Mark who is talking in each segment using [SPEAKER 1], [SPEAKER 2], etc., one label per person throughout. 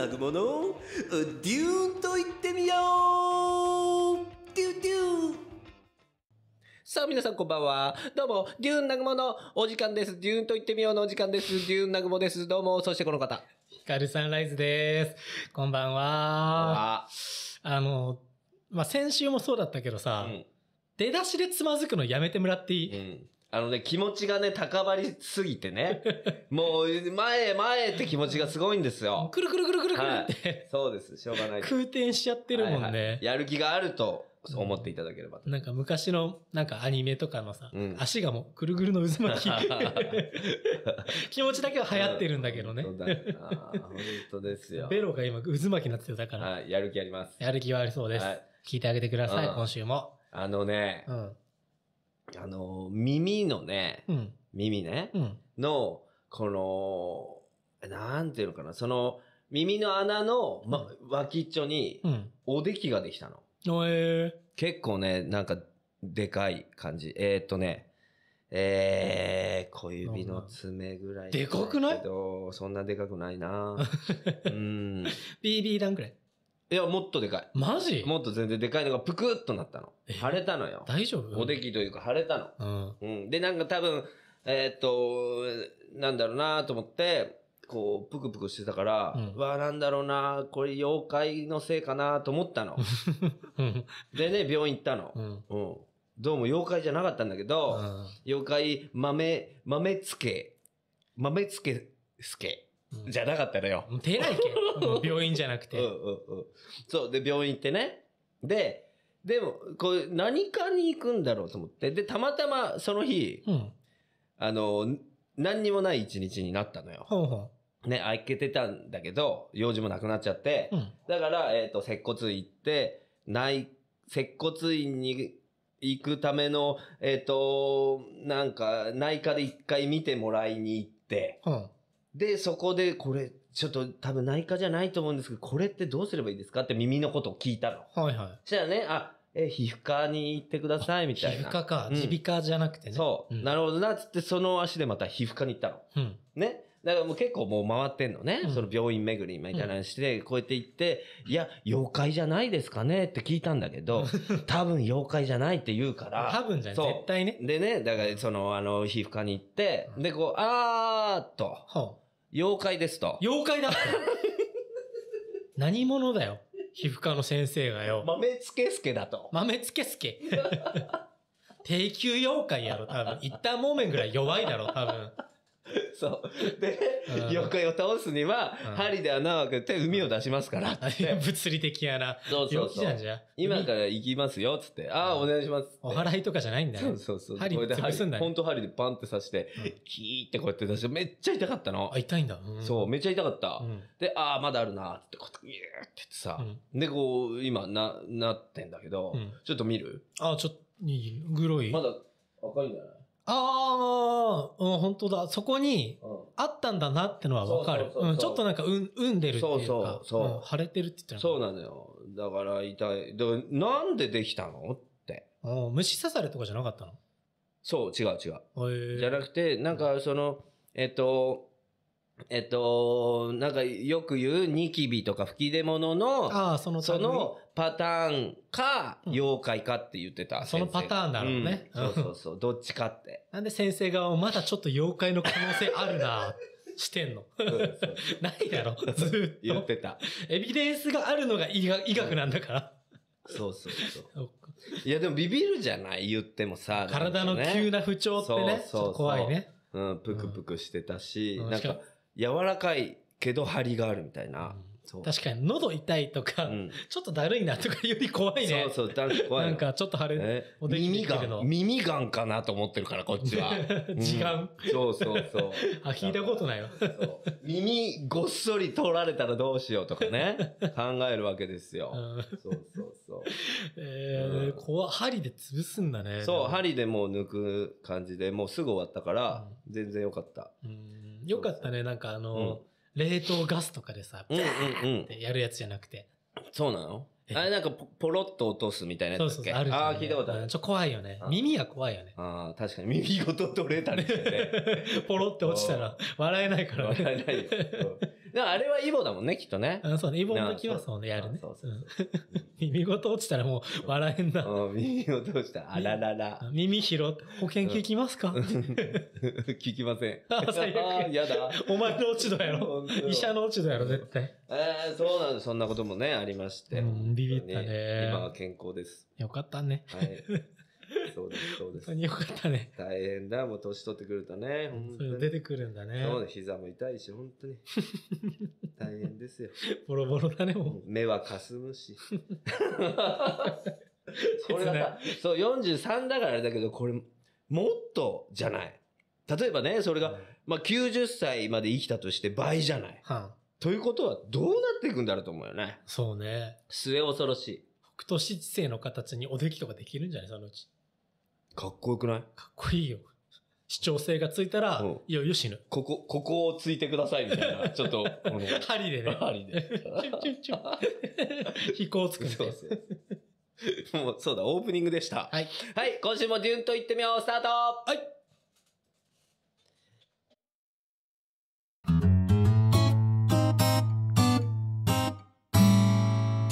[SPEAKER 1] なぐものデューンと言ってみようデューデューンさあ皆さんこんばんは。どうも、デューンなぐものお時間です。デューンと言ってみようのお時間です。デューンなぐもです。どうも、そしてこの方。ヒカルサンライズです。こんばんは。あの、まあ、先週もそうだったけどさ、うん、出だしでつまずくのやめてもらっていい、うんあのね、気持ちがね、高まりすぎてね。もう、前へ前へって気持ちがすごいんですよ。くるくるくるくるくるって、はい、そうです。しょうがない。空転しちゃってるもんね。はいはい、やる気があると思っていただければ、うん、なんか昔の、なんかアニメとかのさ、うん、足がもうくるぐるの渦巻き。気持ちだけは流行ってるんだけどね。本当ですよ。ベロが今渦巻きになってるだから。やる気あります。やる気はありそうです。はい、聞いてあげてください、今週も。あのね、うんあの、耳のね、うん、耳ね、うん、の、この、なんていうのかな、その、耳の穴の、ま、脇っちょに、おできができたの。えー、結構ね、なんか、でかい感じ。えー、っとね、えー、小指の爪ぐらい。でかくないそんなでかくないな うん。BB 弾くらい。いや、もっとでかい。マジもっと全然でかいのがぷくっとなったの。腫れたのよ。大丈夫おできというか腫れたの。うん。うん。で、なんか多分、えー、っと、なんだろうなと思って、こう、ぷくぷくしてたから、うん、わあ、なんだろうなこれ妖怪のせいかなと思ったの。でね、病院行ったの。うん、うん。どうも妖怪じゃなかったんだけど、うん、妖怪豆、豆つけ、豆つけ、すけ。じゃなかったのよ。出ないけ。病院じゃなくて。うんうんうん。そう。で、病院行ってね。で、でも、こう、何かに行くんだろうと思って。で、たまたまその日、うん、あの、何にもない一日になったのよ。ほうほね、開けてたんだけど、用事もなくなっちゃって、うんだから、えっ、と、接骨院行って、い、接骨院に行くための、えっ、と、なんか、内科で一回見てもらいに行って、うん。で、そこで、これ、ちょっと多分内科じゃないと思うんですけど、これってどうすればいいですかって耳のことを聞いたの。はいはい。したらね、あ、え、皮膚科に行ってください、みたいな。皮膚科か、耳鼻科じゃなくてね。そう、なるほどな、つってその足でまた皮膚科に行ったの。うん。ね。だからもう結構もう回ってんのね。その病院巡りみたいなのして、こうやって行って、いや、妖怪じゃないですかねって聞いたんだけど、多分妖怪じゃないって言うから。多分じゃない絶対ねでね、だからその、あの、皮膚科に行って、で、こう、あーっと。は妖怪ですと。妖怪だ 何者だよ。皮膚科の先生がよ。豆つけすけだと。豆つけすけ。低級妖怪やろ、多分。一旦モーメンぐらい弱いだろ、多分。そう。で、妖怪を倒すには、針で穴を開けて海を出しますから って。物理的やな。そうそうそう。今から行きますよ、つって。ああ、お願いします。お払いとかじゃないんだよ。そうそうそう。針で潰すんだ本当針でパンって刺して、キーってこうやって出して、めっちゃ痛かったの。あ、痛いんだ。そう、めっちゃ痛かった。で、ああ、まだあるな、ってこう、ーってさ。で、こう、今、な、なってんだけど、ちょっと見るあちょっと、グロい。まだ赤いんじゃないああ、うん、本当だ。そこに、あったんだなってのはわかる。ちょっとなんか、うん、うんでるっていうか、そうそうそう、うん、腫れてるって言ったら。そうなのよ。だから痛い。で、なんでできたのって。虫刺されとかじゃなかったのそう、違う違う。じゃなくて、なんかその、えっと、えっと、なんかよく言うニキビとか吹き出物の、あそのそのパターンか、妖怪かって言ってた、そのパターンだろうね、うん、そうそうそう、どっちかって。なんで先生側もまだちょっと妖怪の可能性あるな してんの。ないだろ、ずっと。言ってた。エビデンスがあるのが医学医学なんだから。そうそうそう。いやでもビビるじゃない言ってもさ。体の急な不調ってね。そうそうそう怖いね。うん、ぷくぷくしてたし、うん、なんか、柔らかいけど張りがあるみたいな。そう確かに、喉痛いとか、うん、ちょっとだるいなとかより怖いね。そうそう、だる怖い。なんか、ちょっと腫れ、おでき耳が、耳がんかなと思ってるから、こっちは。違う、うん、そうそうそう。あ、聞いたことないわ。耳ごっそり取られたらどうしようとかね、考えるわけですよ。うん、そうそうそう。えー、怖、針で潰すんだね。そう、針でもう抜く感じで、もうすぐ終わったから、全然よかった。うんよかったね、なんかあの、冷凍ガスとかでさ、うんうんうん、ってやるやつじゃなくて。そうなのあれなんかポロッと落とすみたいなやつそうそうある、ね、あ聞いたことある。ちょ、怖いよね。耳は怖いよね。ああ、確かに耳ごと取れたりしてね。ポロッと落ちたら笑えないからね。笑えないです。あれはイボだもんね、きっとね。あそうね、イボの時はそうね、やるね。そうそうそう 耳ごと落ちたらもう笑えんな。耳ごと落ちた。あららら。耳拾って、保険聞きますか 聞きません。あ、最悪。やだ。お前の落ち度やろ。医者の落ち度やろ、絶対。ええー、そうなんです。そんなこともね、ありまして。うん、ビビったね。今は健康です。よかったね。はい。そうです、そうです。本当によかったね。大変だ、もう年取ってくるとね。そういうの出てくるんだね。そうで膝も痛いし、本当に。大変ですよ。ボロボロだね、もう。目はかすむし。これがそう、43だからあれだけど、これ、もっとじゃない。例えばね、それが、はい、まあ、90歳まで生きたとして倍じゃない。はということは、どうなっていくんだろうと思うよね。そうね。末恐ろしい。北斗七星の形におできとかできるんじゃないそのうち。かっこよくないかっこいいよ。主張性がついたら、うんいよいよ死ぬ。ここ、ここをついてくださいみたいな。ちょっと、おい。針でね。針で。チュンチュンチュン。飛行つくそうですもう、そうだ、オープニングでした。はい。はい、今週もデュンと言ってみよう、スタートはい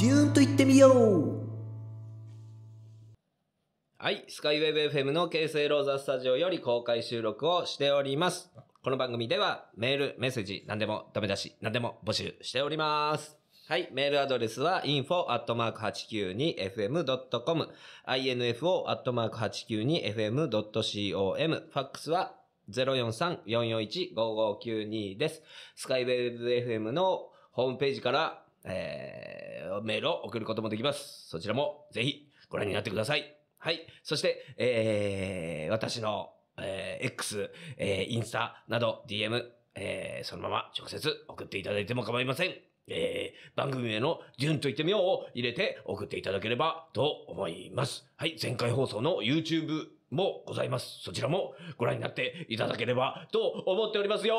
[SPEAKER 1] デューンと言ってみようはい、スカイウェブ FM の京成ローザスタジオより公開収録をしております。この番組ではメール、メッセージ、何でもダメ出し、何でも募集しております。はい。メールアドレスは info.892fm.com、info.892fm.com、ファックスは043-441-5592です。スカイウェブ FM のホームページから、えー、メールを送ることもできます。そちらもぜひご覧になってください。はい。そして、えー、私の、えー、X、えー、インスタなど DM、えー、そのまま直接送っていただいても構いません。えー、番組へのジュンと言ってみようを入れて送っていただければと思います。はい。前回放送の YouTube もございます。そちらもご覧になっていただければと思っておりますよ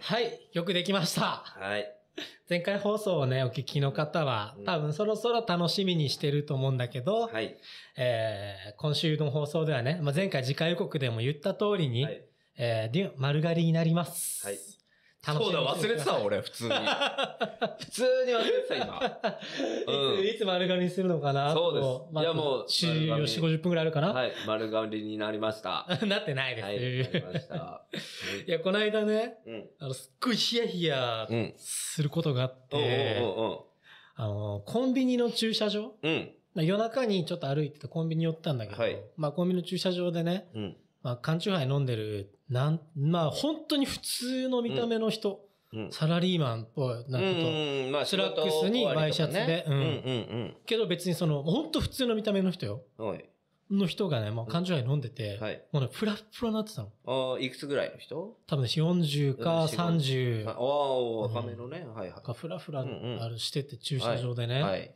[SPEAKER 1] はい。よくできました。はい。前回放送をね、お聞きの方は、多分そろそろ楽しみにしてると思うんだけど、はい、えー、今週の放送ではね、まあ、前回次回予告でも言った通りに、はい、えー、デュン丸刈りになります。はい。
[SPEAKER 2] そうだ、忘れてた
[SPEAKER 1] 俺、普通に。普通に忘れてた、今。いつ丸刈りにするのかなそうです。いや、もう。4、50分くらいあるかなはい、丸刈りになりました。なってないです。はい、りました。いや、この間ね、あの、すっごいヒヤヒヤすることがあって、あの、コンビニの駐車場、夜中にちょっと歩いててコンビニ寄ったんだけど、まあコンビニの駐車場でね、まあ、缶中杯ハイ飲んでる、なん、まあ、本当に普通の見た目の人、うん、サラリーマンっぽい、なんかと、うまあ、スラックスにワイシャツで、うん、うんうんうんけど別にその、本当普通の見た目の人よ。はい。の人がね、もう缶ジュイ飲んでて、はい、もうね、ふらふらになってたの。ああ、いくつぐらいの人多分ね、40か30。ああ、若めのね、はいはい。かふらふらあるしてて、駐車場でね。はい。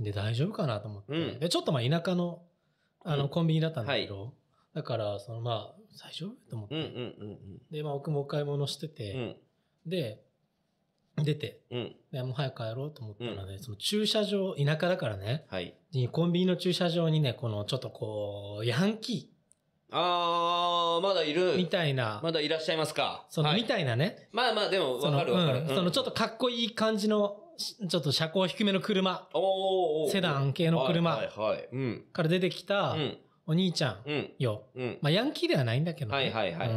[SPEAKER 1] で、大丈夫かなと思って。で、ちょっとまあ田舎の、あの、コンビニだったんだけど、だから、そのまあ、大丈夫と思って。で、まあ、僕もお買い物してて、で、出て、でもう早く帰ろうと思ったらね、その駐車場、田舎だからね、コンビニの駐車場にね、このちょっとこう、ヤンキー、あー、まだいる。みたいな。まだいらっしゃいますか。その、みたいなね。まあまあ、でも、わかるわかる。その、ちょっとかっこいい感じの、ちょっと車高低めの車。おセダン系の車。はいはい。から出てきた、お兄ちゃんよ。うん、まあ、ヤンキーではないんだけど、ね。はいはいはい、う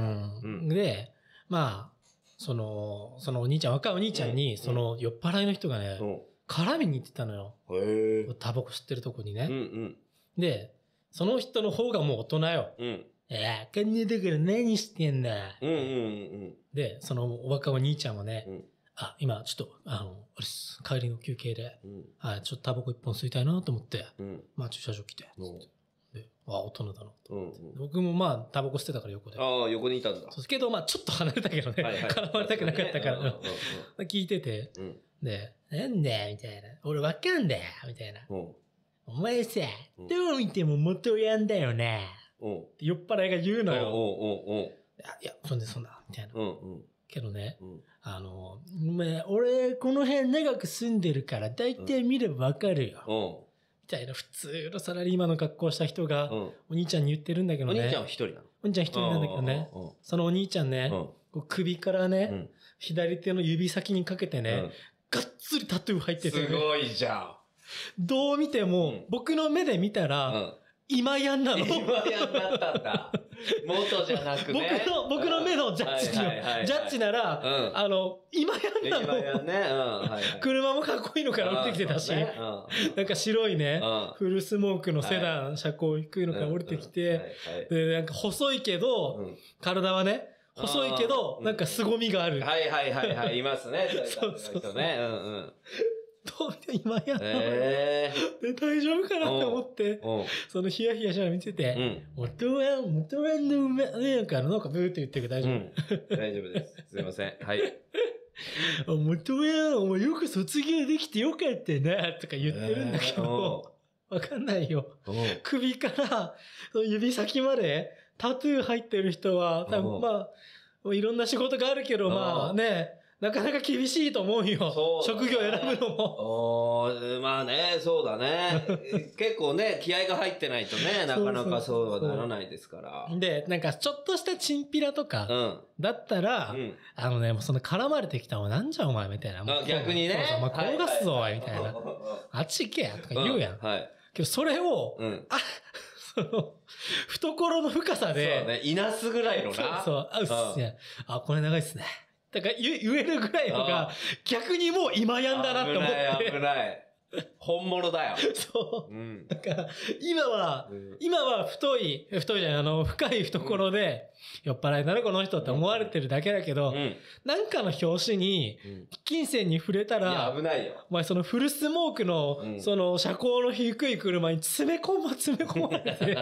[SPEAKER 1] ん。で、まあ、その、そのお兄ちゃん、若いお兄ちゃんに、その酔っ払いの人がね、絡みに行ってたのよ。へタバコ吸ってるとこにね、うんうん。で、その人の方がもう大人よ。うん。えー、こんなところ何してんだ。うんうんうん。で、そのお若いお兄ちゃんはね、うんあ、今、ちょっと、あの、あれす、帰りの休憩で、うん、あちょっとタバコ一本吸いたいなと思って、うん、まあ、駐車場来て、うん、で、あ大人だなと、うんうん、僕もまあ、タバコ吸ってたから横で。ああ、横にいたんだ。そうけど、まあ、ちょっと離れたけどね。はいはい、絡まれたくなかったから、ね、聞いてて、うん、で、なんだよ、みたいな。俺わかんだよ、みたいな。お前さ、どう見ても元やんだよね。って酔っ払いが言うのよ。いや、そんでそんな、みたいな。うんうんけどね、うん、あの、お前、俺、この辺長く住んでるから、大体見ればわかるよ。みたいな普通のサラリーマンの格好した人が、お兄ちゃんに言ってるんだけどね。お兄ちゃんは一人なのお兄ちゃん一人なんだけどね。そのお兄ちゃんね、首からね、左手の指先にかけてね、がっつりタトゥー入ってて、すごいじゃん。どう見ても、僕の目で見たら、今やんなの。今やんだったんだ。元じゃなくね。僕の、僕の目のジャッジジャッジなら、あの、今やんなの。ね、うん。車もかっこいいのから降ってきてたし、なんか白いね、フルスモークのセダン、車高低いのから降りてきて、で、なんか細いけど、体はね、細いけど、なんか凄みがある。はいはいはいはい、いますね。そうそう。ね、うんうん。と今やな、えー、で、大丈夫かなって思って、そのヒヤヒヤしながら見てて、うん、元は、元はのうねなんか、ら、なんかブーって言ってるけど大丈夫、大丈夫です。すいません。はい。もと元は、お前よく卒業できてよかったな、とか言ってるんだけど、わ、かんないよ。首から指先までタトゥー入ってる人は、多分まあ、いろんな仕事があるけど、まあね、なかなか厳しいと思うよ。う職業選ぶのも。おまあね、そうだね。結構ね、気合が入ってないとね、なかなかそうはならないですから。で、なんかちょっとしたチンピラとか、だったら、うん、あのね、もうその絡まれてきたもなんじゃお前みたいな。逆にね。そうそう、まあ、転がすぞ、おい、みたいな。あっち行けや、とか言うやん。うん、はい。けどそれを、うん、あ、その、懐の深さで。そうね、いなすぐらいのな。そうそう、あ、うっすね。あ、これ長いっすね。だから言えるぐらいのが、逆にもう今やんだなって思って。危ない、危ない。本物だよ。そう。うん、だから、今は、うん、今は太い、太いじゃない、あの、深い懐で、酔っ払いだね、この人って思われてるだけだけど、うん、なんかの表紙に、金銭に触れたら、危ないよ。お前そのフルスモークの、その、車高の低い車に詰め込ま、詰め込まれて、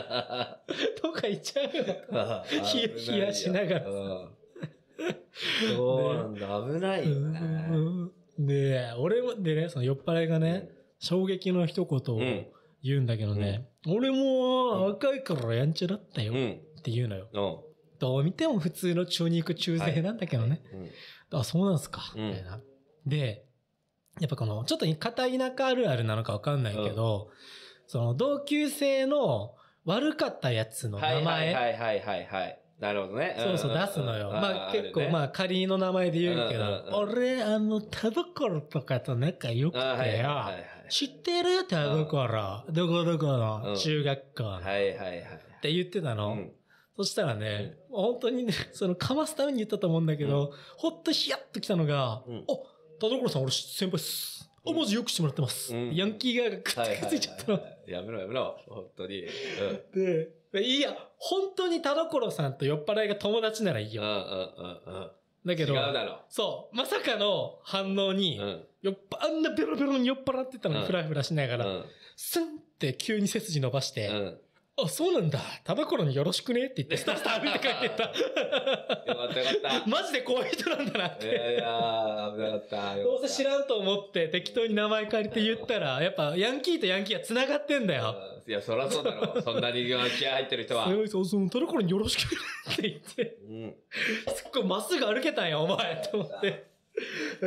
[SPEAKER 1] と か言っちゃう よ。冷やしながら そうなんだ、危ないよね。で、俺も、でね、その酔っ払いがね、衝撃の一言を言うんだけどね、俺も若い頃やんちゃだったよって言うのよ。どう見ても普通の中肉中背なんだけどね。あ、そうなんすか、みたいな。で、やっぱこの、ちょっと片田舎あるあるなのかわかんないけど、その同級生の悪かったやつの名前。はいはいはいはいはい。なるほどね。そうそう、出すのよ。まあ結構、まあ仮の名前で言うけど、俺、あの、田所とかと仲良くてよ、知ってる田所、どこどこの中学校はいはいはい。って言ってたの。そしたらね、本当にね、その、かますために言ったと思うんだけど、ほっとヒヤッときたのが、お田所さん俺先輩っす。お文字よくしてもらってます。ヤンキーがくっついちゃったの。やめろやめろ、本当に。で、いや、本当に田所さんと酔っ払いが友達ならいいよ。うんうんうんうん。だけど、そう、まさかの反応に、うん、あんなベロベロに酔っ払ってたのにフラフラしながら、うん、スンって急に背筋伸ばして、うんあ、そうなんだ。田所によろしくねって言って、スタスタ歩いて帰ってった。よかったよかった。マジで怖い人なんだないやいや、危なかった。どうせ知らんと思って適当に名前借りて言ったら、やっぱヤンキーとヤンキーは繋がってんだよ。いや、そらそうだろ。そんなに気合入ってる人は。そ うそう、その田所によろしくねって言って。うん。すっごいまっすぐ歩けたんや、お前。と思って。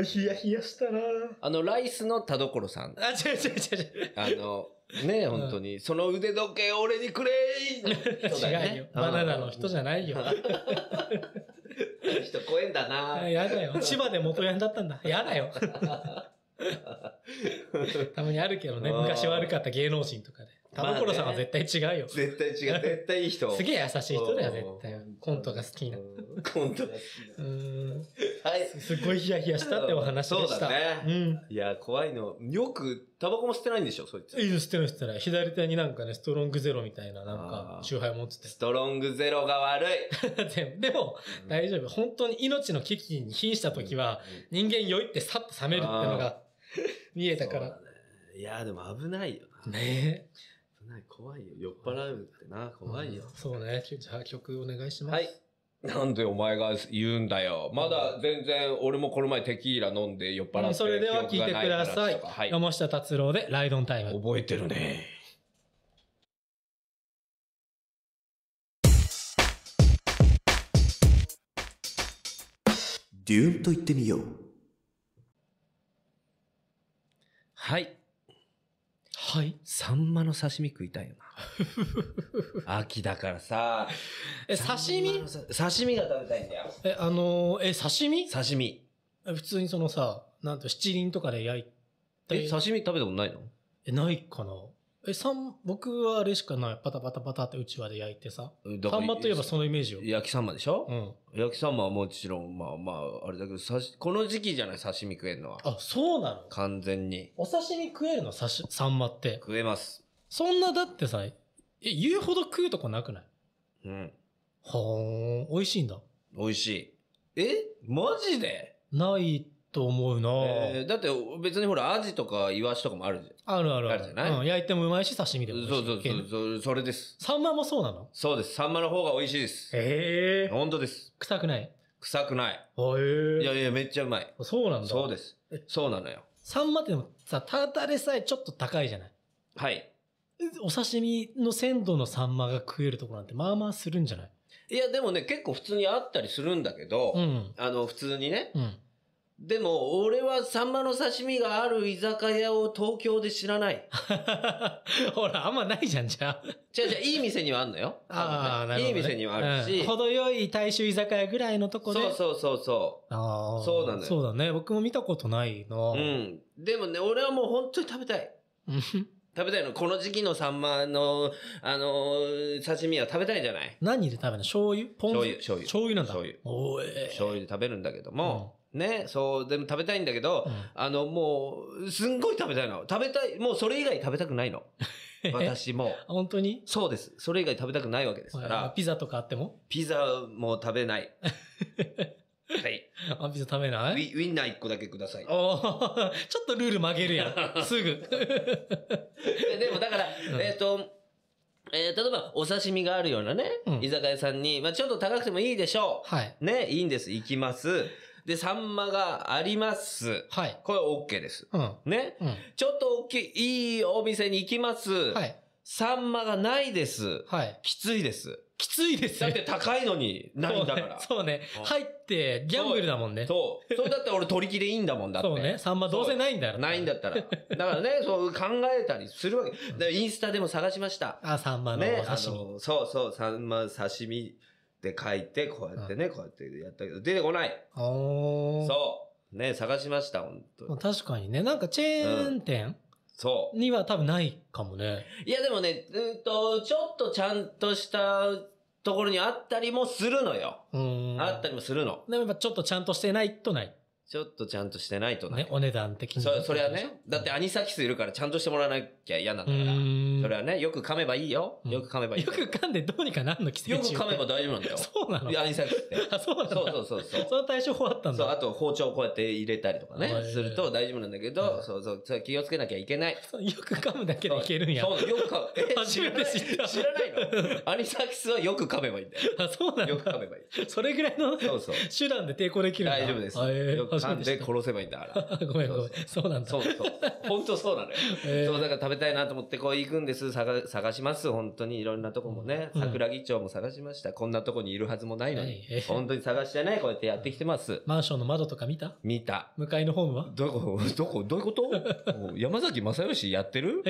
[SPEAKER 1] ヒやヒやしたなあの、ライスの田所さん。あ、違う違う違う違う。あの、ね本当に。その腕時計俺にくれー人だ違うよ。バナナの人じゃないよ。人怖えんだなやだよ。千葉で元ヤンだったんだ。やだよ。たまにあるけどね、昔悪かった芸能人とかで。田所さんは絶対違うよ。絶対違う。絶対いい人。すげえ優しい人だよ、絶対。コントが好きな。コントが好きな。うん。はい。すごいヒヤヒヤしたってお話でした。そうだね。うん。いや、怖いの。よく、タバコも捨てないんでしょ、そいつ。いい捨てない、捨てない。左手になんかね、ストロングゼロみたいな、なんか、周波持ってて。ストロングゼロが悪い。でも、大丈夫。本当に命の危機に瀕した時は、人間酔いってさっと冷めるってのが、見えたから。いや、でも危ないよな。ねえ。ない、怖いよ。酔っ払うってな、怖いよ。そうね。じゃあ曲お願いします。はい。なんでお前が言うんだよ。まだ全然、俺もこの前テキーラ飲んで酔っ払って、うん。それでは聞いてください。はい、山下達郎でライドンタイム。覚えてるね。デューンと言ってみよう。はい。はい。サンマの刺身食いたいよな。秋だからさ。え、刺身刺身が食べたいんだよ。え、あのー、え、刺身刺身。普通にそのさ、なんと七輪とかで焼いて。え、刺身食べたことないのえ、ないかな。え、三、僕はあれしかない。パタパタパタってうちわで焼いてさ。サンマといえばそのイメージよ。焼きサンマでしょうん。焼きサンマはもちろん、まあまあ、あれだけど、刺し、この時期じゃない刺身食えるのは。あ、そうなの完全に。お刺身食えるの刺し、サンマって。食えます。そんなだってさ、え、言うほど食うとこなくないうん。ほーん、美味しいんだ。美味しい。えマジでないと思うな、えー、だって別にほら、アジとかイワシとかもあるじゃん。あるあるある。あるじゃない、うん、焼いてもうまいし、刺身でも美しそうそうそう、それです。サンマもそうなのそうです。サンマの方が美味しいです。ええー。本当です。臭くない臭くない。ええー。いやいや、めっちゃうまい。そうなんだ。そうです。そうなのよ。サンマってでもさ、タタレさえちょっと高いじゃないはい。お刺身の鮮度のサンマが食えるところなんてまあまあするんじゃないいや、でもね、結構普通にあったりするんだけど、うん、あの、普通にね、うん、でも、俺はサンマの刺身がある居酒屋を東京で知らない。ほら、あんまないじゃん、じゃあ。違う違う、いい店にはあんのよ。ああ、なるほど、ね、いい店にはあるし、うん。程よい大衆居酒屋ぐらいのとこで。そうそうそうそう。ああ。そうなのよ。そうだね。僕も見たことないな。うん。でもね、俺はもう本当に食べたい。食べたいのこの時期のサンマの、あのー、刺身は食べたいじゃない何で食べるの醤油ポン酢醤油。醤油。醤油なんだ。醤油。おえー、醤油で食べるんだけども、うんね、そう、でも食べたいんだけど、うん、あの、もう、すんごい食べたいの。食べたい、もうそれ以外食べたくないの。私も。本当にそうです。それ以外食べたくないわけですから。ピザとかあってもピザも食べない。はい。あ、ピザ食べないウィウィンナー1個だけください。お ちょっとルール曲げるやん。すぐ。でもだから、うん、えっ、ー、と、えー、例えば、お刺身があるようなね、うん、居酒屋さんに、まあちょっと高くてもいいでしょう。はい。ね、いいんです。行きます。で、サンマがあります。はい。これケーです。うん。ね。うん。ちょっと大きい、いいお店に行きます。はい。サンマがないです。はい。きついです。きついですだって高いのに、ないんだから。そうね。入って、ギャンブルだもんね。そう。そうだったら俺取り切でいいんだもんだって。そうね。サンマどうせないんだかないんだったら。だからね、そう考えたりするわけ。インスタでも探しました。あ、サンマの刺身。ね、そうそう、サンマ刺身って書いて、こうやってね、こうやってやったけど、出てこないおう。そうね、探しました、本当に。確かにね、なんかチェーン店、そう。には多分ないかもね。いや、でもね、うんと、ちょっとちゃんとしたところにあったりもするのよ。うん。あったりもするの。でもやっぱちょっとちゃんとしてないとない。ちょっとちゃんとしてないとね。お値段的に。そ、それはね。だってアニサキスいるからちゃんとしてもらわなきゃ嫌なんだから。それはね、よく噛めばいいよ。よく噛めばいいよ。く噛んでどうにかなんの寄生よく噛めば大丈夫なんだよ。そうなのアニサキスって。あ、そうなのそうそうそうそう。の対処法あったんだ。そう、あと包丁をこうやって入れたりとかね。すると大丈夫なんだけど、そうそう、気をつけなきゃいけない。よく噛むだけでいけるんや。そう、よく噛む。初めて知った。知らないのアニサキスはよく噛めばいいんだよ。あ、そうなのよく噛めばいい。それぐらいのそうそう手段で抵抗できるんだ。大丈夫です。噛んで殺せばいいんだから。ごめんごめん。そうなんだ。そうそう。本当そうなのよ。そう、だから食べたいなと思ってこう行くんです。探探します。本当にいろんなとこもね。桜木町も探しました。こんなとこにいるはずもないのに。本当に探してね。こうやってやってきてます。マンションの窓とか見た見た。向かいのホームはどこ、どこ、どういうこと山崎正義やってる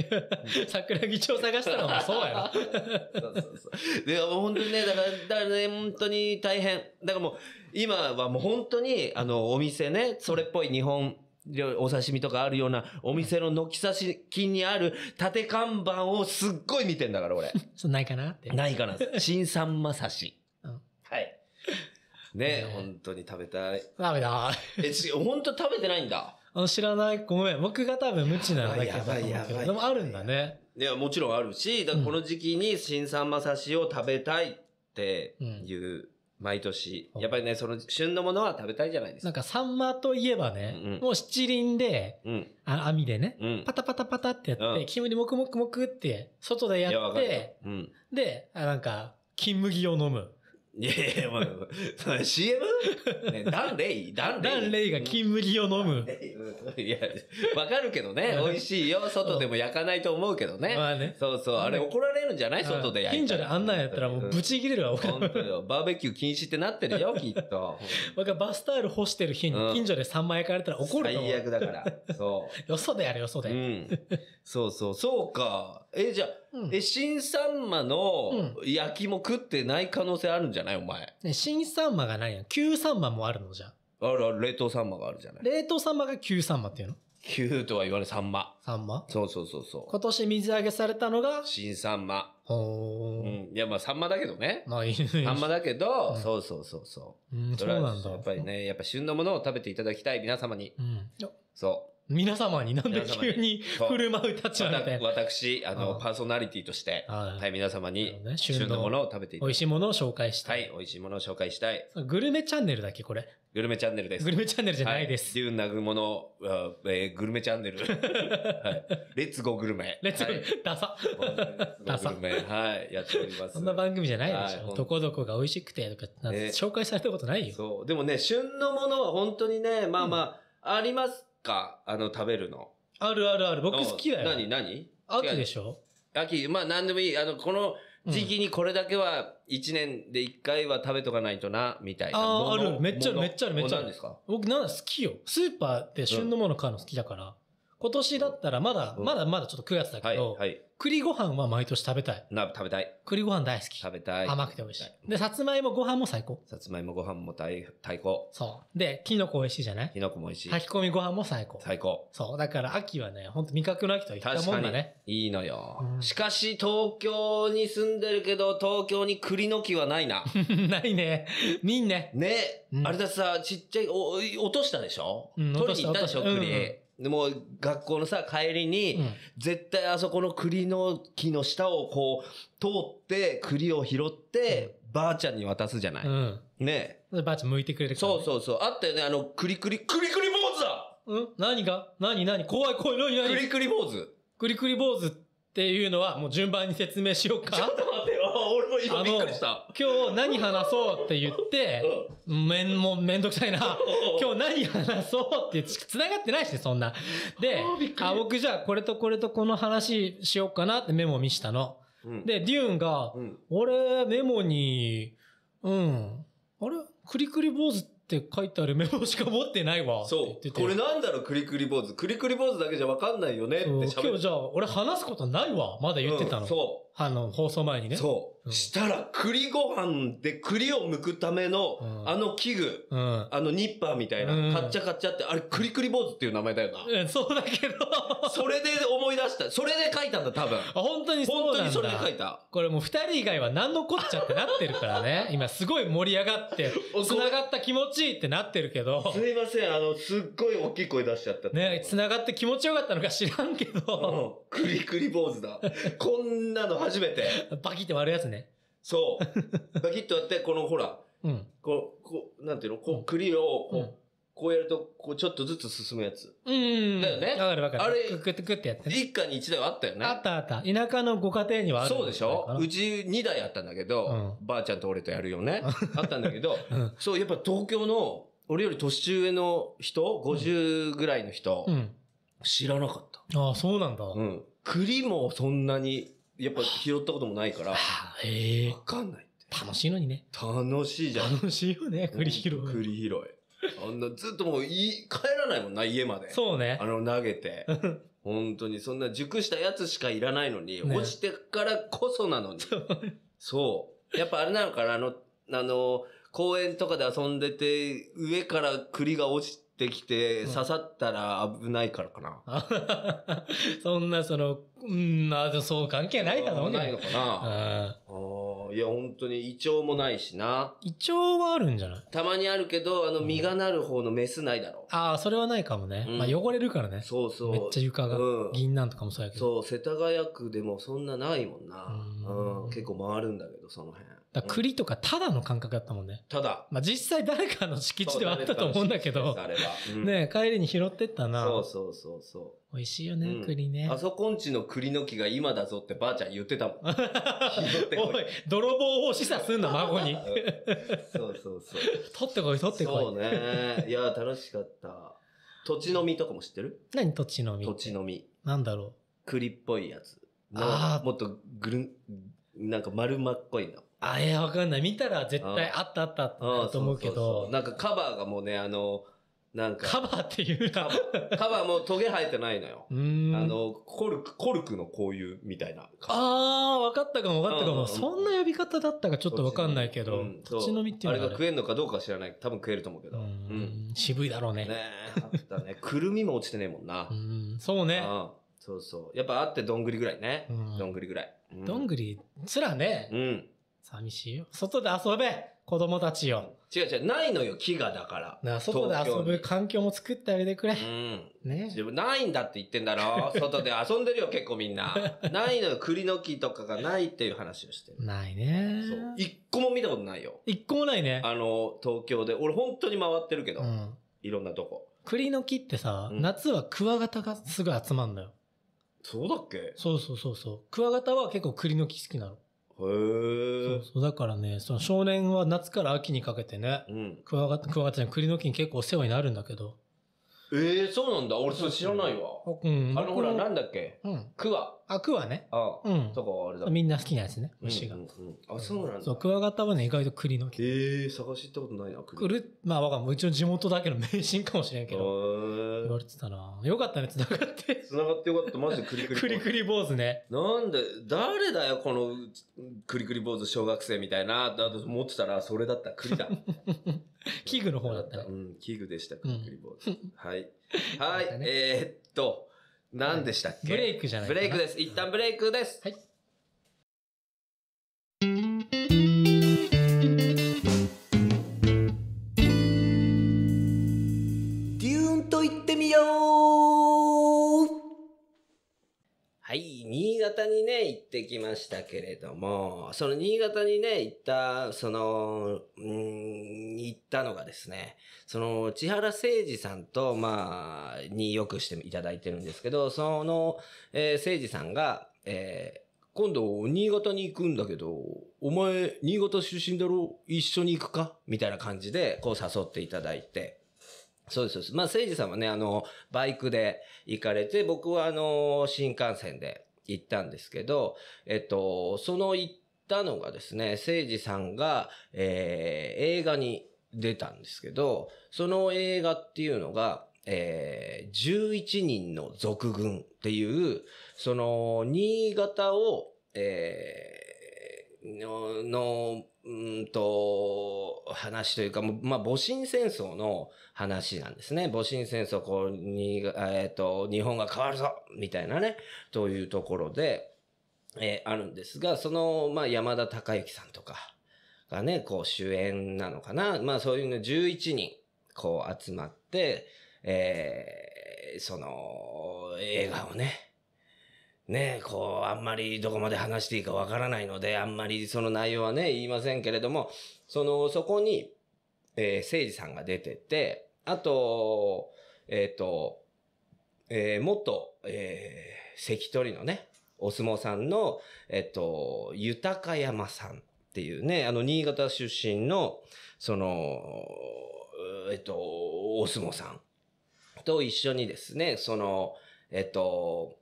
[SPEAKER 1] 桜木町探したらもそうやろ。そうそうそう。で、本当にね、だから、だからね、本当に大変。だからもう、今はもう本当に、あの、お店ね、それっぽい日本、お刺身とかあるようなお店の軒差し金にある縦看板をすっごい見てんだから、俺。そう、ないかなって。ないかな。新さんまさし。はい。ね、本当に食べたい。ダメだ。え、ち、本当食べてないんだ。あの、知らない、ごめん。僕が多分無知なだけだやばいやばいでもあるんだね。いや、もちろんあるし、だこの時期に新さんまさしを食べたいっていう毎年。やっぱりね、その旬のものは食べたいじゃないですか。なんかサンマといえばね、うんうん、もう七輪で、うん、あ網でね、うん、パタパタパタってやって、うん、煙もくもくもくって、外でやって、うん、で、なんか、金麦を飲む。いやいや、まあ、CM? ね、ダンレイダンレイダンレイが金麦を飲む。いや、わかるけどね。美味しいよ。外でも焼かないと思うけどね。まあね。そうそう。あれ怒られるんじゃない外で焼い近所であんなんやったらもうブチ切れるわ、俺。本当よ。バーベキュー禁止ってなってるよ、きっと。僕はバスタオル干してる日に近所で3枚焼かれたら怒ると思最悪だから。そう。よそでやれ、よそで。うん。そうそう。そうか。え、じゃあ、うん、え、新サンマの焼きも食ってない可能性あるんじゃないお前。新サンマがないやん。旧サンマもあるのじゃあるある、冷凍サンマがあるじゃない。冷凍サンマが旧サンマっていうの旧とは言われサンマ。サンマそうそうそうそう。今年水揚げされたのが新サンマ。ほうん。いや、まあ、サンマだけどね。まあ、いいサンマだけど、うん、そうそうそうそう。うん、そうなんだ。やっぱりね、やっぱ旬のものを食べていただきたい皆様に。うん。そう。皆様になんで急に振る舞う立場みた私、あの、パーソナリティとして、はい、皆様に、旬のものを食べていただ美味しいものを紹介したい。はい、美味しいものを紹介したい。グルメチャンネルだっけ、これ。グルメチャンネルです。グルメチャンネルじゃないです。はい、デューナグモの、えー、グルメチャンネル。はい、レッツゴーグルメ。レッツゴー、ダサ。ダサ。グルメ、はい、やっております。そんな番組じゃないでしょ。どこどこが美味しくて、とか、紹介されたことないよ、そう。でもね、旬のものは本当にね、まあまあ、あります。かあの、食べるの。あるあるある。僕好きだよ。何何秋でしょ秋、まあ何でもいい。あの、この時期にこれだけは一年で一回は食べとかないとな、みたいな。ああ、ある。めっちゃある、めっちゃある、めっちゃある。何ですか僕、なんだ、好きよ。スーパーで旬のもの買うの好きだから。今年だったらまだ、まだまだちょっと9月だけど、はいはい、栗ご飯は毎年食べたい。な、食べたい。栗ご飯大好き。食べたい。甘くて美味しい。で、さつまいもご飯も最高。さつまいもご飯も大、最高。そう。で、きのこ美味しいじゃないきのこも美味しい。炊き込みご飯も最高。最高。そう。だから秋はね、ほんと味覚の秋とは言ったもんだね。いいのよ、うん、しかし、東京に住んでるけど、東京に栗の木はないな。ないね。みんね。ね、うん、あれださ、ちっちゃい、お、落としたでしょ、うん、落とに行ったでしょ、栗。うんうんでも学校のさ、帰りに、絶対あそこの栗の木の下をこう、通って栗を拾って、ばあちゃんに渡すじゃない。うん、ねばあちゃん向いてくれるから、ね、そうそうそう。あったよね、あの、栗栗、栗栗坊主だうん何が何何怖い怖い何何栗栗坊主。栗栗坊主っていうのはもう順番に説明しようか。ちょっと待って俺も今びっくりした。今日何話そうって言って、めん、もめんどくさいな。今日何話そうって、つ繋がってないしそんな。であ僕じゃあこれとこれとこの話しようかなってメモ見したの。うん、で、デューンが、うん俺、メモに、うん、あれクリクリ坊主って書いてあるメモしか持ってないわ。そって言う。ってこれなんだろう、クリクリ坊主。クリクリ坊主だけじゃわかんないよねって今日じゃあ、俺話すことないわ。まだ言ってたの。うんそう。あの、放送前にね。そう。したら、栗ご飯で栗を剥くための、あの器具、うん、あのニッパーみたいな、うん、カッチャカッチャって、あれ、栗栗坊主っていう名前だよな。うん、そうだけど。それで思い出した。それで書いたんだ、多分。あ、本当にそう本当にそれで書いた。これもう二人以外は何のこっちゃってなってるからね。今すごい盛り上がって、繋がった気持ちいいってなってるけど。すいません、あの、すっごい大きい声出しちゃった。ね、繋がって気持ちよかったのか知らんけど。うん、栗栗坊主だ。こんなの初めて。バキって割るやつね。そう。バキッと割って、このほら、うん。こう、こう、なんていうのこう、栗を、こう、うん、こうやると、こう、ちょっとずつ進むやつ。うん。だよね。わかるわかる。あれ、くってくってやって。一家に一台はあったよね。あったあった。田舎のご家庭にはある。そうでしょうち二台あったんだけど、ばあちゃんと俺とやるよね。あったんだけど、そう、やっぱ東京の、俺より年上の人、50ぐらいの人、知らなかった。ああ、そうなんだ。うん。栗もそんなにやっぱ拾ったこともないから、わえ。かんないって。楽しいのにね。楽しいじゃん。楽しいよね、栗拾い。栗拾い。あんな、ずっともうい、帰らないもんな、家まで。そうねあ。の、投げて。本当に、そんな熟したやつしかいらないのに、ね落ちてからこそなのに。そう。やっぱあれなのかな、あの、あの、公園とかで遊んでて、上から栗が落ちってきて、刺さったら危ないからかな。そんな、その、うん、あそう関係ないだろうね。ないのかな。うん。いや、本当に胃腸もないしな。胃腸はあるんじゃないたまにあるけど、あの、実がなる方のメスないだろ。うああ、それはないかもね。まあ、汚れるからね。そうそう。めっちゃ床が。うん。銀なとかもそうやけど。そう、世田谷区でもそんなないもんな。うん。結構回るんだけど、その辺。だ栗とかただの感覚だったもんね。ただ。まあ、実際誰かの敷地ではあったと思うんだけど、うん、ね帰りに拾ってったな。そうそうそうそう。美味しいよね、うん、栗ね。あそこんちの栗の木が今だぞってばあちゃん言ってたもん。い おい、泥棒を示唆すんな、孫に。そうそうそう。取ってこい、取ってこい。そうね。いや、楽しかった。土地の実とかも知ってる何土地の実土地の実。なんだろう。栗っぽいやつ。ああ。もっとぐるん、なんか丸まっこいの。あ、いや、わかんない。見たら絶対あったあったってなると思うけど。なんかカバーがもうね、あの、なんか。カバーっていうカバー。カバーもトゲ生えてないのよ。あの、コルク、コルクのこういうみたいな。ああ、分かったかも分かったかも、うそんな呼び方だったかちょっと分かんないけど。うん、土地のっていうあれが食えるのかどうか知らない。多分食えると思うけど。うん、渋いだろうね。ねね。くるみも落ちてねえもんな。うんそうね。そうそう。やっぱあってどんぐりぐらいね。どんぐりぐらい。どんぐりつらね。うん。寂しいよ。外で遊べ子供たちよ。違う違う、ないのよ、飢餓だから。な外で遊ぶ環境も作ってあげてくれ。うん。ねでもないんだって言ってんだろ 外で遊んでるよ、結構みんな。ないのよ、栗の木とかがないっていう話をしてる。ないね。そう。一個も見たことないよ。一個もないね。あの、東京で。俺本当に回ってるけど。うん。いろんなとこ。栗の木ってさ、うん、夏はクワガタがすぐ集まんのよ。そうだっけそうそうそうそう。クワガタは結構栗の木好きなの。へえ。そうだからね、その少年は夏から秋にかけてね、うん、クワガタ、クワガタじゃ栗の木に結構お世話になるんだけど。ええー、そうなんだ。俺それ知らないわ。うん。あの、ほら、なんだっけうん。クワ。あ、クワね。ああうん。とかあれだ。みんな好きなやつね、虫が。うんうんうんあ、そうなんだ。そう、クワガタはね、意外と栗の木。ええ探し行ったことないな、栗。くる、まあわかんない。うちの地元だけの迷信かもしれんけど。言われてたなよかったね、繋がって。繋がってよかった、マジでクリクリ。クリク坊主ね。なんで、誰だよ、この、クリクリ坊主小学生みたいな、だと思ってたら、それだった、栗だ。器具の方だったね。うん、器具でした、クリクリ坊主。はい。はい、ねえーっと、何でしたっけブレイクじゃないブレイクです。一旦ブレイクです。はい。デューンと行ってみようはい、新潟にね、行ってきましたけれども、その新潟にね、行った、その、うん、行ったのがですね、その、千原誠二さんと、まあ、によくしていただいてるんですけど、その、えー、誠二さんが、えー、今度、新潟に行くんだけど、お前、新潟出身だろ一緒に行くかみたいな感じで、こう誘っていただいて。そうです、そうです。まあ、誠司さんはね、あの、バイクで行かれて、僕はあの、新幹線で行ったんですけど、えっと、その行ったのがですね、誠司さんが、えー、映画に出たんですけど、その映画っていうのが、えー、11人の俗軍っていう、その、新潟を、えー、の、のうんと、話というか、まあ、戊辰戦争の話なんですね。戊辰戦争、こう、に、えっ、ー、と、日本が変わるぞみたいなね、というところで、えー、あるんですが、その、まあ、山田孝之さんとかがね、こう、主演なのかな。まあ、そういうの11人、こう、集まって、えー、その、映画をね、ね、こう、あんまりどこまで話していいかわからないので、あんまりその内容はね、言いませんけれども、その、そこに、えー、誠治さんが出てて、あと、えっ、ー、と、えー、元、えー、関取のね、お相撲さんの、えっ、ー、と、豊山さんっていうね、あの、新潟出身の、その、えっ、ー、と、お相撲さんと一緒にですね、その、えっ、ー、と、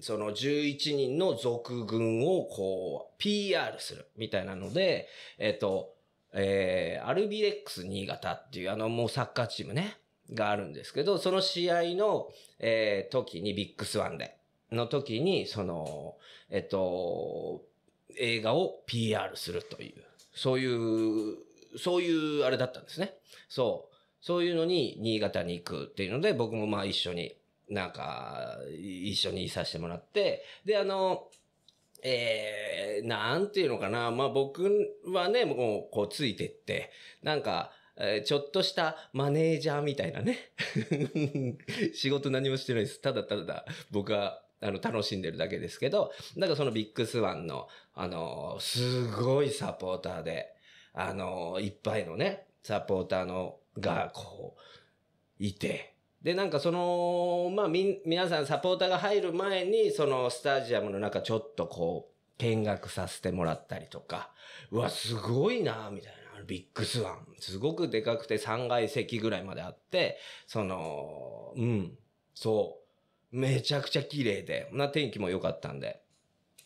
[SPEAKER 1] その11人の族群をこう、PR するみたいなので、えっ、と、えー、アルビレックス新潟っていうあのもうサッカーチームね、があるんですけど、その試合の、えー、時にビッグスワンで、の時に、その、えっ、と、映画を PR するという、そういう、そういうあれだったんですね。そう。そういうのに新潟に行くっていうので、僕もまあ一緒になんか、一緒にいさせてもらって、で、あの、えー、なんていうのかな。まあ、僕はね、もう、こう、ついてって、なんか、えー、ちょっとしたマネージャーみたいなね。仕事何もしてないです。ただただ、僕は、あの、楽しんでるだけですけど、なんかそのビッグスワンの、あの、すごいサポーターで、あの、いっぱいのね、サポーターの、が、こう、いて、で、なんかその、まあみ、皆さんサポーターが入る前に、そのスタジアムの中ちょっとこう、見学させてもらったりとか、うわ、すごいな、みたいな。ビッグスワン。すごくでかくて3階席ぐらいまであって、その、うん、そう。めちゃくちゃ綺麗で、な天気も良かったんで。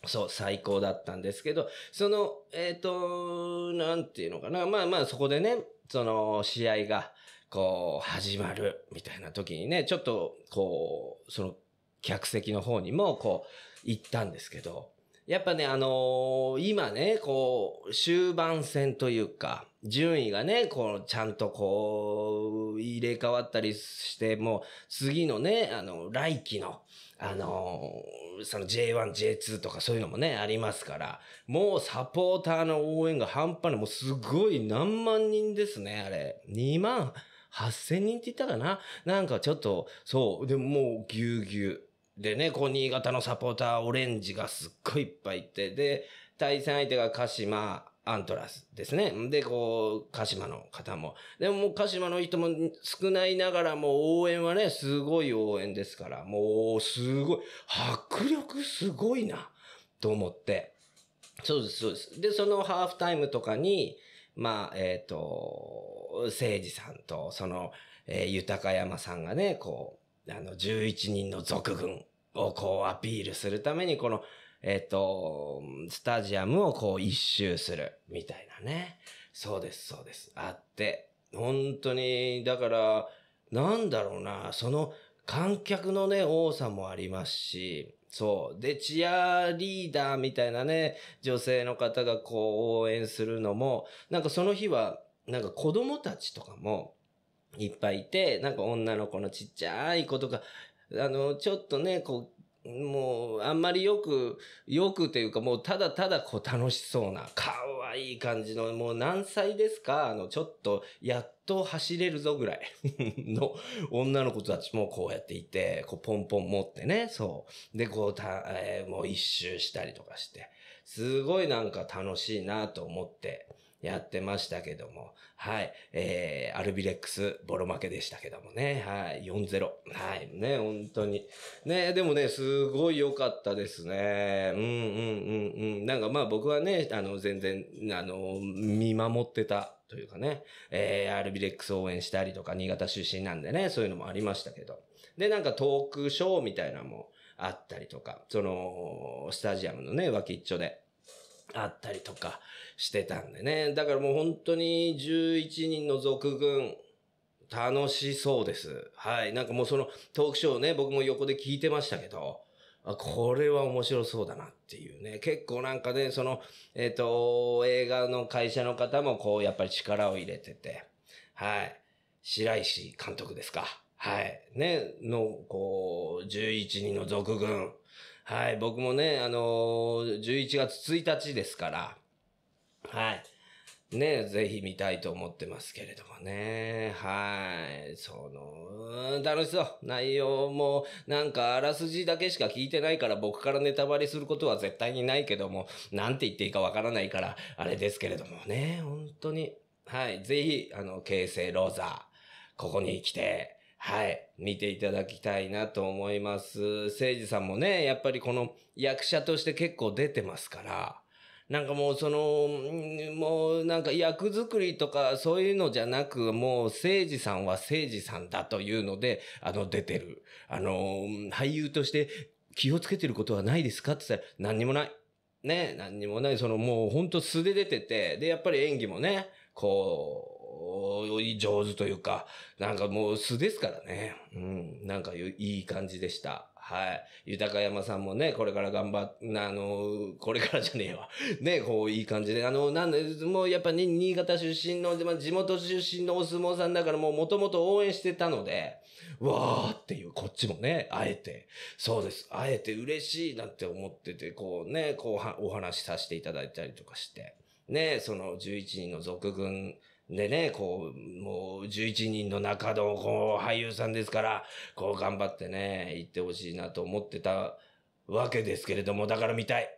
[SPEAKER 1] そう、最高だったんですけど、その、えっ、ー、と、なんていうのかな。まあまあ、そこでね、その、試合が、こう、始まるみたいな時にね、ちょっと、こう、その、客席の方にも、こう、行ったんですけど、やっぱね、あのー、今ね、こう、終盤戦というか、順位がね、こう、ちゃんとこう、入れ替わったりして、もう、次のね、あの、来季の、あのー、その J1、J2 とかそういうのもね、ありますから、もうサポーターの応援が半端ない、もうすごい何万人ですね、あれ。2万、8000人って言ったかななんかちょっと、そう、でももうぎゅうぎゅう。でね、こう、新潟のサポーター、オレンジがすっごいいっぱいいて、で、対戦相手が鹿島、アントラスですね。で、こう、鹿島の方も。でももう鹿島の人も少ないながらも応援はね、すごい応援ですから、もう、すごい、迫力すごいな、と思って。そうです、そうです。で、そのハーフタイムとかに、まあ、えっ、ー、と、誠治さんと、その、えー、豊山さんがね、こう、あの、11人の族軍をこうアピールするために、この、えっ、ー、と、スタジアムをこう一周する、みたいなね。そうです、そうです。あって、本当に、だから、なんだろうな、その、観客のね、多さもありますし、そう。で、チアリーダーみたいなね、女性の方がこう応援するのも、なんかその日は、なんか子供たちとかもいっぱいいて、なんか女の子のちっちゃい子とか、あの、ちょっとね、こう、もう、あんまりよく、よくというか、もうただただこう楽しそうな、かわいい感じの、もう何歳ですかあの、ちょっと、やっと走れるぞぐらい の女の子たちもこうやっていて、こうポンポン持ってね、そう。で、こうた、えー、もう一周したりとかして、すごいなんか楽しいなと思って、やってましたけども、はい、えー、アルビレックス、ボロ負けでしたけどもね、はい、4-0。はい、ね、本当に。ね、でもね、すごい良かったですね。うんうんうんうん。なんかまあ僕はね、あの、全然、あの、見守ってたというかね、えー、アルビレックス応援したりとか、新潟出身なんでね、そういうのもありましたけど。で、なんかトークショーみたいなのもあったりとか、その、スタジアムのね、脇っちょで。あったりとかしてたんでね。だからもう本当に11人の続軍、楽しそうです。はい。なんかもうそのトークショーね、僕も横で聞いてましたけど、あこれは面白そうだなっていうね。結構なんかね、その、えっ、ー、と、映画の会社の方もこう、やっぱり力を入れてて、はい。白石監督ですか。はい。ね、の、こう、11人の続軍。はい、僕もね、あのー、11月1日ですから、はい。ね、ぜひ見たいと思ってますけれどもね。はい。その、楽しそう。内容も、なんか、あらすじだけしか聞いてないから、僕からネタバレすることは絶対にないけども、なんて言っていいかわからないから、あれですけれどもね。本当に。はい。ぜひ、あの、京成ローザー、ここに来て、はい、見ていただきたいなと思います。誠治さんもね、やっぱりこの役者として結構出てますから、なんかもうその、もうなんか役作りとかそういうのじゃなく、もう誠治さんは誠治さんだというので、あの出てる。あの、俳優として気をつけてることはないですかって言ったら、何にもない。ね、何にもない。そのもうほんと素で出てて、で、やっぱり演技もね、こう、上手というか、なんかもう素ですからね。うん、なんかいい感じでした。はい。豊山さんもね、これから頑張っ、あの、これからじゃねえわ。ね、こう、いい感じで。あの、なんで、もうやっぱ新潟出身の、地元出身のお相撲さんだからもう元々応援してたので、わーっていう、こっちもね、あえて、そうです。あえて嬉しいなって思ってて、こうね、こうは、お話しさせていただいたりとかして。ね、その11人の続軍でね、こう、もう11人の中のこう俳優さんですから、こう頑張ってね、行ってほしいなと思ってたわけですけれども、だから見たい。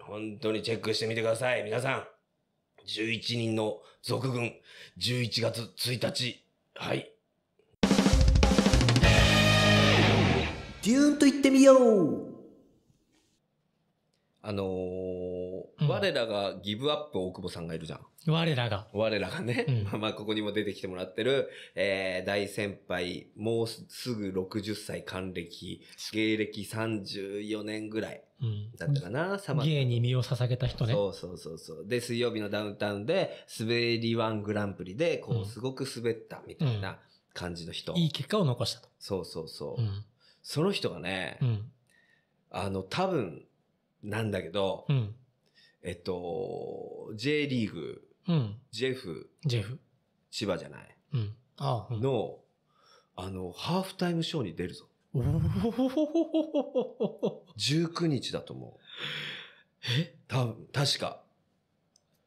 [SPEAKER 1] 本当にチェックしてみてください、皆さん。11人の続軍、11月1日、はい。デューンと言ってみようあのー我らがギブアップ大久保さんがいるじゃん。我らが。我らがね。うん、まあ、ここにも出てきてもらってる、えー、大先輩、もうすぐ60歳還暦、芸歴34年ぐらい。だったかな、うん、芸に身を捧げた人ね。そうそうそうそう。で、水曜日のダウンタウンで、滑りワングランプリで、こう、すごく滑ったみたいな感じの人、うん、いい結果を残したと。そうそうそう。その人がね、あの、多分、なんだけど、えっと、J リーグ、うん、ジェフ、ジェフ、千葉じゃない、うんああうん、の、あの、ハーフタイムショーに出るぞ。お19日だと思う。え多確か。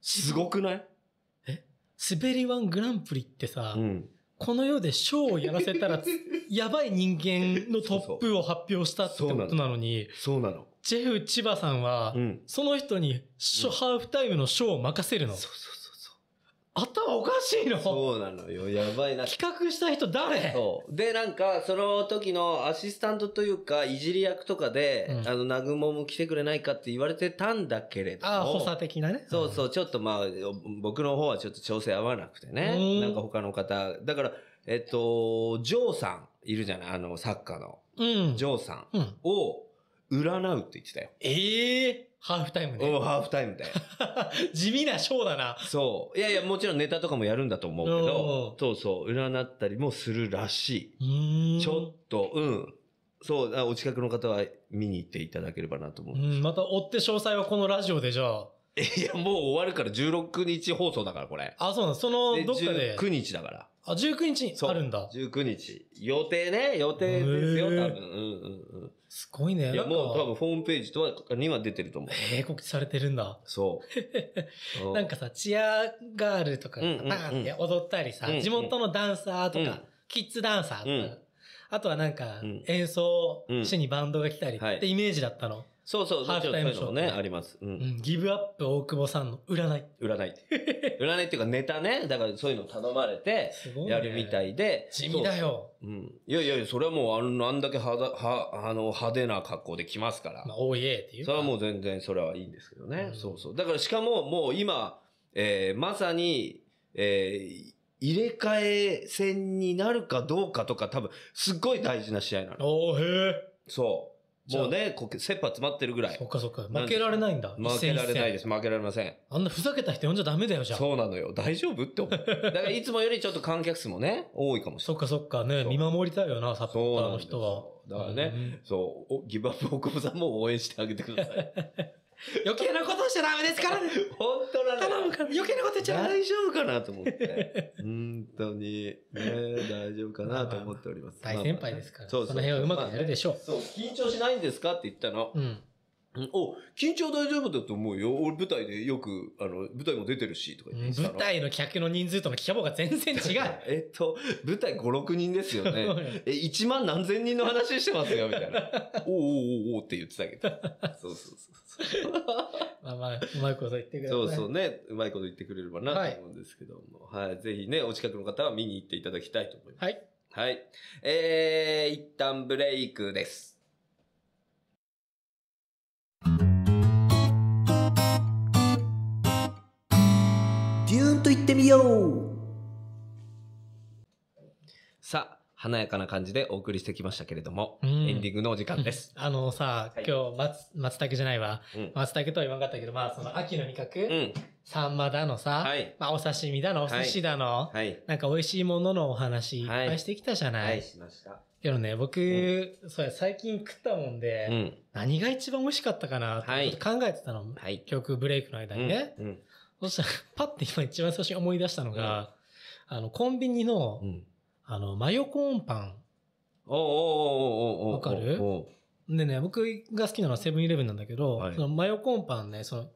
[SPEAKER 1] すごくないえ滑りワグランプリってさ、うん、この世で賞をやらせたら、やばい人間のトップを発表したってことなのに、そうなの。ジェフ千葉さんは、その人に、ハーフタイムの賞を任せるの。そうそう頭おかしいのそうなのよ。やばいな。企画した人誰そう。で、なんか、その時のアシスタントというか、いじり役とかで、うん、あの、南雲も来てくれないかって言われてたんだけれども。ああ、補佐的なね。そうそう、ちょっとまあ、僕の方はちょっと調整合わなくてね。んなんか他の方。だから、えっと、ジョーさんいるじゃないあの、作家の。うん。ジョーさんを占うって言ってたよ。ええーハーフタイムで。ハーフタイム 地味なショーだな。そう。いやいや、もちろんネタとかもやるんだと思うけど、そうそう、占ったりもするらしい。ちょっと、うん。そうあ、お近くの方は見に行っていただければなと思う。うん、また追って詳細はこのラジオでじゃあ。いや、もう終わるから16日放送だから、これ。あ、そうなのその、どっかで。19日だから。あ、19日にあるんだ。19日。予定ね、予定ですよ、多分。うんうんうん。すごいね。いや、もう多分ホームページとかには出てると思う。ええ告知されてるんだ。そう。なんかさ、チアガールとか、バーンって踊ったりさ、地元のダンサーとか、キッズダンサーとか、あとはなんか、演奏しにバンドが来たりってイメージだったの。そうそう、ハーフタイムショー。そういうのね、あります。うん。ギブアップ大久保さんの占い。占い。占いっていうかネタね。だからそういうの頼まれてやるみたいで。地味だよ。う。ん。いやいやいや、それはもうあんあんだけ派手は、あの、派手な格好で来ますから。まあ、おいえっていう。それはもう全然それはいいんですけどね。そうそう。だからしかももう今、えー、まさに、えー、入れ替え戦になるかどうかとか多分、すっごい大事な試合なの。おへえ。そう。もうね、こ切羽詰まってるぐらい。そっかそっか。負けられないんだ。負けられないです。負けられません。あんなふざけた人呼んじゃダメだよ、じゃあ。そうなのよ。大丈夫って思う。だからいつもよりちょっと観客数もね、多いかもしれない。そっかそっかね。見守りたいよな、サポーターの人は。だからね、そう、ギブアップ大久保さんも応援してあげてください。余計なことしちゃダメですからね。本当なの。頼むから余計なことしちゃダメ。大丈夫かなと思って。本当に、ね、大丈夫かなと思っております。大先輩ですから。そうそうその辺はうまくやるでしょう。そう、緊張しないんですかって言ったの。うん。お、緊張大丈夫だと思うよ。俺舞台でよく、あの、舞台も出てるし、とか言って、舞台の客の人数との規模が全然違う。えっと、舞台5、6人ですよね。え、1万何千人の話してますよ、みたいな。おおおおって言ってたけど。そうそうそうまあまあ、うまいこと言ってくれる。そうそうね。うまいこと言ってくれればなと思うんですけども。はい、はい。ぜひね、お近くの方は見に行っていただきたいと思います。はい。はい。えー、一旦ブレイクです。いってみようさあ華やかな感じでお送りしてきましたけれども、うん、エンディングのお時間です。あのさ、はい、今日松、松茸じゃないわ。うん、松茸とは言わんかったけど、まあ、その秋の味覚、うん、サンマだのさ、はい、まあ、お刺身だの、お寿司だの、はい、なんか美味しいもののお話、いっぱいしてきたじゃない。はい、しました。けどね、僕、うん、そうや、最近食ったもんで、何が一番美味しかったかなって考えてたの。はい、曲ブレイクの間にね。うんそしたら、パッて今一番最初に思い出したのが、あの、コンビニの、うん、あの、マヨコーンパン。おおおおおわかるでね、僕が好きなのはセブンイレブンなんだけど、はい、そのマヨコーンパンね、その、わ、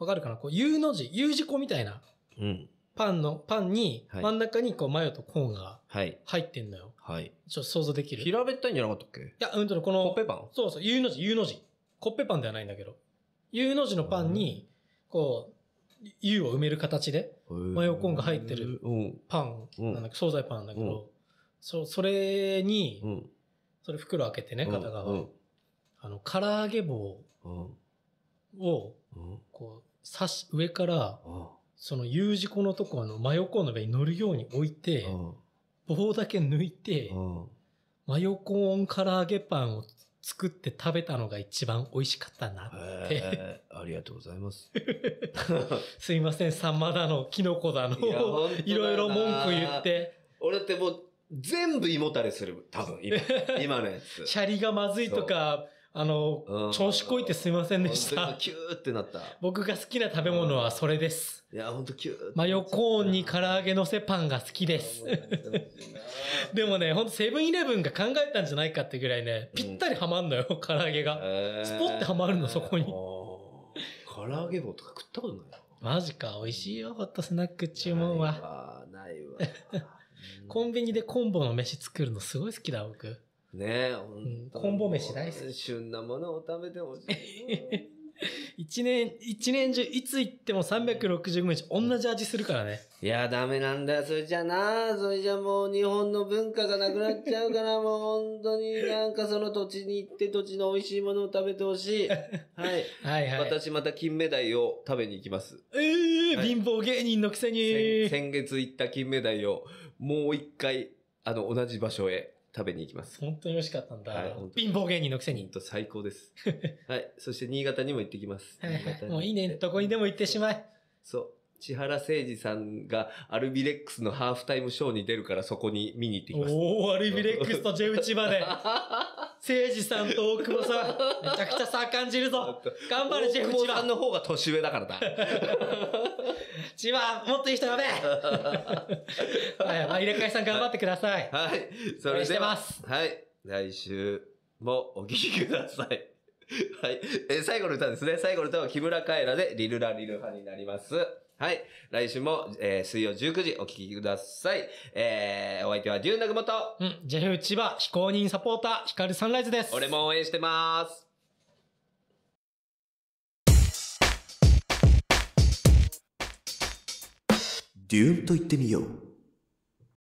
[SPEAKER 1] うん、かるかなこう、U の字、U 字工みたいな。うん。パンの、パンに、真ん中にこう、マヨとコーンが入ってんのよ。はい。ちょっと想像できる。平べったいんじゃなかったっけいや、うんとこの、コッペパンそうそう、U の字、U の字。コッペパンではないんだけど。U の字のパンに、こう、湯を埋める形で、マヨコーンが入ってるパン、なんだけ惣菜パンなんだけど、そそれに、それ袋開けてね、片側。あの、唐揚げ棒を、こう、刺し、上から、その U 字工のとこの真横の上に乗るように置いて、棒だけ抜いて、真横ン唐揚げパンを作って食べたのが一番美味しかったなって。ありがとうございます。すいません、サンマだの、キノコだの、いろいろ文句言って。俺ってもう全部胃もたれする、多分今、今のやつ。シャリがまずいとか、あの、調子こいてすいませんでした。キューってなった。僕が好きな食べ物はそれです。いや、ほんとキューマヨコーンに唐揚げのせパンが好きです。でもね、ほんとセブンイレブンが考えたんじゃないかってぐらいね、ぴったりハマんのよ、唐揚げが。スポッてハマるの、そこに。唐揚げ棒とか食ったことないマジか、美味しいよ、ホットスナック注文は。ないわ、ないわ。コンビニでコンボの飯作るのすごい好きだ、僕。ねえ、ほんと。コンボ飯大好き。旬なものを食べてほしい。一年、一年中、いつ行っても365日同じ味するからね。いや、ダメなんだよ、それじゃな。それじゃもう日本の文化がなくなっちゃうから、もう本当になんかその土地に行って土地の美味しいものを食べてほしい。はい。はいはい。私また金目鯛を食べに行きます。ええーはい、貧乏芸人のくせに先。先月行った金目鯛を、もう一回、あの、同じ場所へ。食べに行きます。本当に美味しかったんだ。はい、貧乏芸人のくせに。と最高です。はい。そして新潟にも行ってきます。もういいね。どこにでも行ってしまい。そう。千原誠二さんがアルビレックスのハーフタイムショーに出るからそこに見に行ってきます。おお、アルビレックスとジェウチまで。誠治さんと大久保さん、めちゃくちゃ差感じるぞ。頑張れ、ジェフ千葉。さんの方が年上だからだ。千 葉、もっといい人呼べ はい、まあ、入れ替えさん頑張ってください。はい。それでは、はい。来週もお聴きください。はい。えー、最後の歌ですね。最後の歌は木村カエラで、リルラリルハになります。はい。来週も、えー、水曜19時お聞きください。えー、お相手は龍南雲と、うん、ジェフ千葉非公認サポーター、ヒカルサンライズです。俺も応援してます。デューンと言ってみよう。